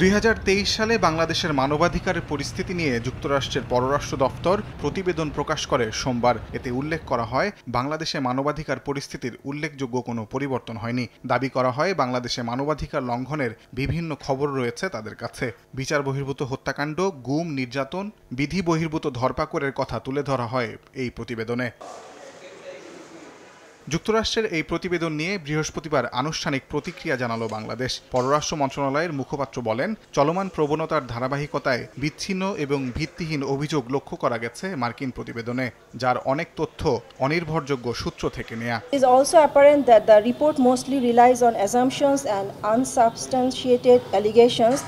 দুই সালে বাংলাদেশের মানবাধিকারের পরিস্থিতি নিয়ে যুক্তরাষ্ট্রের পররাষ্ট্র দপ্তর প্রতিবেদন প্রকাশ করে সোমবার এতে উল্লেখ করা হয় বাংলাদেশে মানবাধিকার পরিস্থিতির উল্লেখযোগ্য কোনো পরিবর্তন হয়নি দাবি করা হয় বাংলাদেশে মানবাধিকার লঙ্ঘনের বিভিন্ন খবর রয়েছে তাদের কাছে বিচার বহির্ভূত হত্যাকাণ্ড গুম নির্যাতন বিধি বহির্ভূত ধরপাকড়ের কথা তুলে ধরা হয় এই প্রতিবেদনে যুক্তরাষ্ট্রের এই প্রতিবেদন নিয়ে বৃহস্পতিবার আনুষ্ঠানিক প্রতিক্রিয়া জানালো বাংলাদেশ পররাষ্ট্র মন্ত্রণালয়ের মুখপাত্র বলেন চলমান প্রবণতার ধারাবাহিকতায় বিচ্ছিন্ন এবং ভিত্তিহীন অভিযোগ লক্ষ্য করা গেছে মার্কিন প্রতিবেদনে যার অনেক তথ্য অনির্ভরযোগ্য সূত্র থেকে নেয়া is also apparent that the report mostly relies on and allegations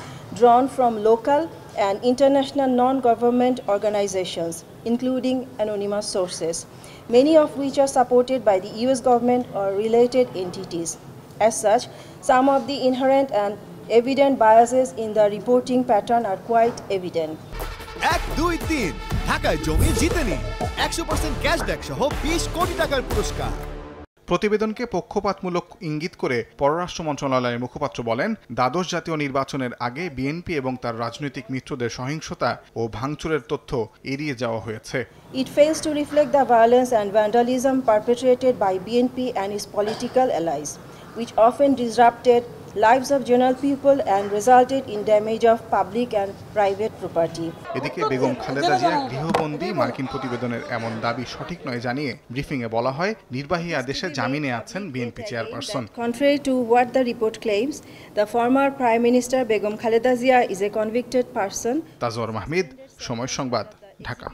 and international non-government organizations, including anonymous sources, many of which are supported by the US government or related entities. As such, some of the inherent and evident biases in the reporting pattern are quite evident. এক দুই তিন ঢাকায় জমি জিতেনি একশো percent cashback সহ বিশ কোটি টাকার পুরস্কার প্রতিবেদনকে পক্ষপাতমূলক ইঙ্গিত করে পররাষ্ট্র মন্ত্রণালয়ের মুখপাত্র বলেন দ্বাদশ জাতীয় নির্বাচনের আগে বিএনপি এবং তার রাজনৈতিক মিত্রদের সহিংসতা ও ভাঙচুরের তথ্য এড়িয়ে যাওয়া হয়েছে It fails to reflect the violence and vandalism perpetrated by BNP and its political allies, which often disrupted lives of general people and resulted in damage of public and private property এদিকে বেগম খালেদা জিয়া গৃহবন্দী মার্কিন প্রতিবেদনের এমন দাবি সঠিক নয় জানিয়ে briefing এ বলা হয় নির্বাহী আদেশে জামিনে আছেন BNP chairperson contrary to what the report claims the former prime minister Begum Khaleda Zia is a convicted person Tajor Mahmud Somoy Sangbad Dhaka